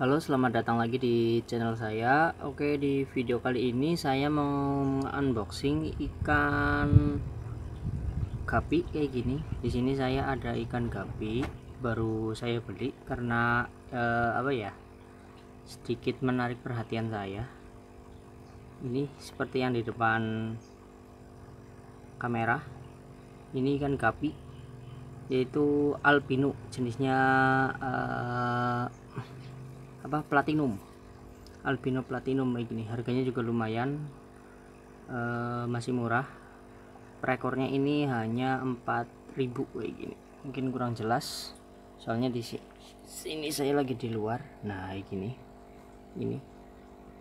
Halo, selamat datang lagi di channel saya. Oke, di video kali ini saya mau unboxing ikan gapi kayak gini. Di sini saya ada ikan gapi baru saya beli karena eh, apa ya? sedikit menarik perhatian saya. Ini seperti yang di depan kamera. Ini ikan gapi yaitu albino jenisnya eh, apa platinum albino platinum kayak gini harganya juga lumayan e, masih murah rekornya ini hanya 4000 kayak gini mungkin kurang jelas soalnya di sini saya lagi di luar nah kayak gini ini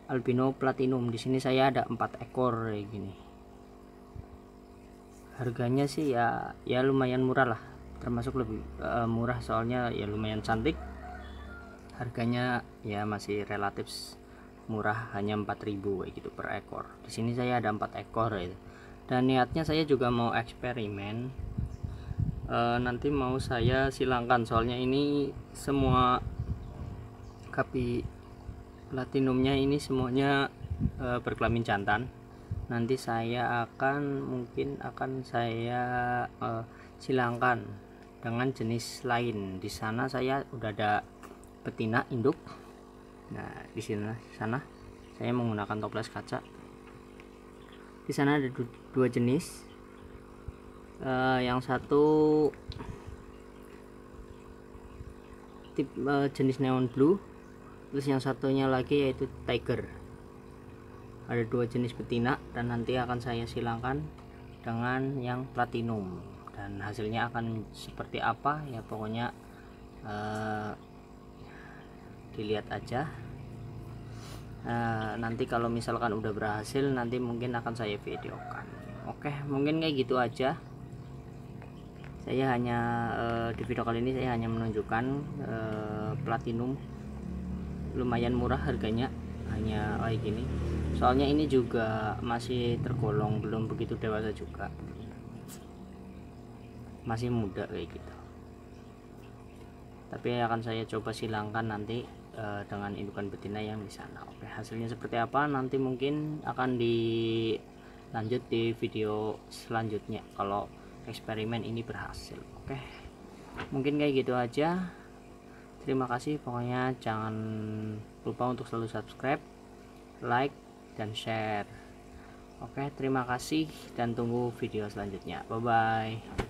albino platinum di sini saya ada empat ekor kayak gini harganya sih ya ya lumayan murah lah termasuk lebih uh, murah soalnya ya lumayan cantik harganya ya masih relatif murah hanya 4000 kayak gitu per ekor di sini saya ada empat ekor ya dan niatnya saya juga mau eksperimen e, nanti mau saya silangkan soalnya ini semua kapi platinumnya ini semuanya e, berkelamin jantan nanti saya akan mungkin akan saya e, silangkan dengan jenis lain di sana saya udah ada betina induk nah di sini sana saya menggunakan toples kaca di sana ada dua jenis uh, yang satu tip uh, jenis neon blue terus yang satunya lagi yaitu tiger ada dua jenis betina dan nanti akan saya silangkan dengan yang platinum dan hasilnya akan seperti apa ya pokoknya uh, dilihat aja nah, nanti kalau misalkan udah berhasil nanti mungkin akan saya videokan oke mungkin kayak gitu aja saya hanya eh, di video kali ini saya hanya menunjukkan eh, platinum lumayan murah harganya hanya kayak gini soalnya ini juga masih tergolong belum begitu dewasa juga masih muda kayak gitu tapi akan saya coba silangkan nanti uh, dengan indukan betina yang di sana oke hasilnya seperti apa nanti mungkin akan dilanjut di video selanjutnya kalau eksperimen ini berhasil oke mungkin kayak gitu aja terima kasih pokoknya jangan lupa untuk selalu subscribe like dan share Oke, terima kasih dan tunggu video selanjutnya. Bye bye.